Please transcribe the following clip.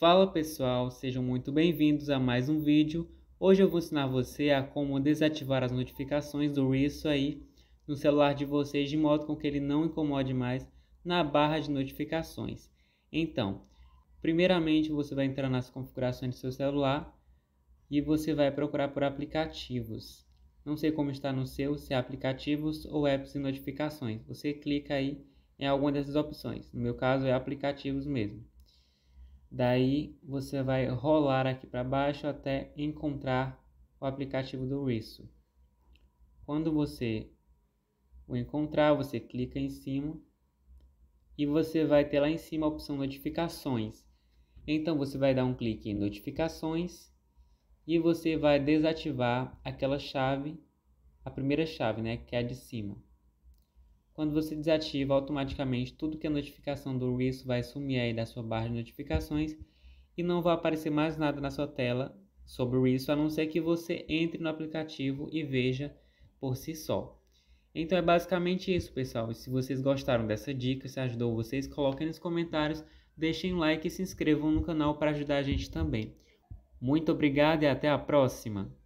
Fala pessoal, sejam muito bem-vindos a mais um vídeo. Hoje eu vou ensinar você a como desativar as notificações do Reels aí no celular de vocês de modo com que ele não incomode mais na barra de notificações. Então, primeiramente você vai entrar nas configurações do seu celular e você vai procurar por aplicativos. Não sei como está no seu, se é aplicativos ou apps e notificações. Você clica aí em é alguma dessas opções. No meu caso é aplicativos mesmo. Daí você vai rolar aqui para baixo até encontrar o aplicativo do Riso. Quando você o encontrar, você clica em cima e você vai ter lá em cima a opção notificações. Então você vai dar um clique em notificações e você vai desativar aquela chave, a primeira chave, né, que é a de cima. Quando você desativa automaticamente tudo que a notificação do Reels vai sumir aí da sua barra de notificações e não vai aparecer mais nada na sua tela sobre o Reels, a não ser que você entre no aplicativo e veja por si só. Então é basicamente isso, pessoal. E se vocês gostaram dessa dica, se ajudou vocês, coloquem nos comentários, deixem um like e se inscrevam no canal para ajudar a gente também. Muito obrigado e até a próxima!